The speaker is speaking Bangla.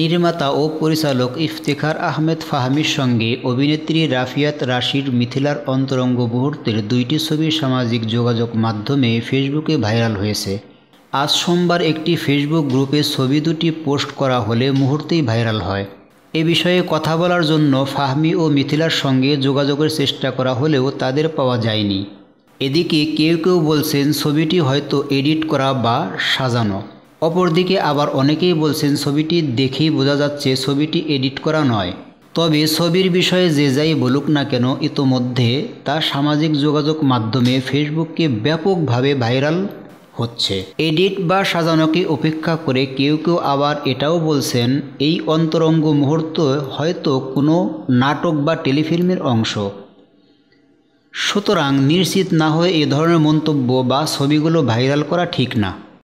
নির্মাতা ও পরিচালক ইফতেখার আহমেদ ফাহমির সঙ্গে অভিনেত্রী রাফিয়াত রাশির মিথিলার অন্তরঙ্গ মুহূর্তের দুইটি ছবি সামাজিক যোগাযোগ মাধ্যমে ফেসবুকে ভাইরাল হয়েছে আজ সোমবার একটি ফেসবুক গ্রুপে ছবি দুটি পোস্ট করা হলে মুহূর্তেই ভাইরাল হয় এ বিষয়ে কথা বলার জন্য ফাহমি ও মিথিলার সঙ্গে যোগাযোগের চেষ্টা করা হলেও তাদের পাওয়া যায়নি এদিকে কেউ কেউ বলছেন ছবিটি হয়তো এডিট করা বা সাজানো অপরদিকে আবার অনেকেই বলছেন ছবিটি দেখেই বোঝা যাচ্ছে ছবিটি এডিট করা নয় তবে ছবির বিষয়ে যে যাই বলুক না কেন ইতোমধ্যে তা সামাজিক যোগাযোগ মাধ্যমে ফেসবুককে ব্যাপকভাবে ভাইরাল হচ্ছে এডিট বা সাজানোকে উপেক্ষা করে কেউ কেউ আবার এটাও বলছেন এই অন্তরঙ্গ মুহূর্ত হয়তো কোনো নাটক বা টেলিফিল্মের অংশ সুতরাং নিশ্চিত না হয়ে এ ধরনের মন্তব্য বা ছবিগুলো ভাইরাল করা ঠিক না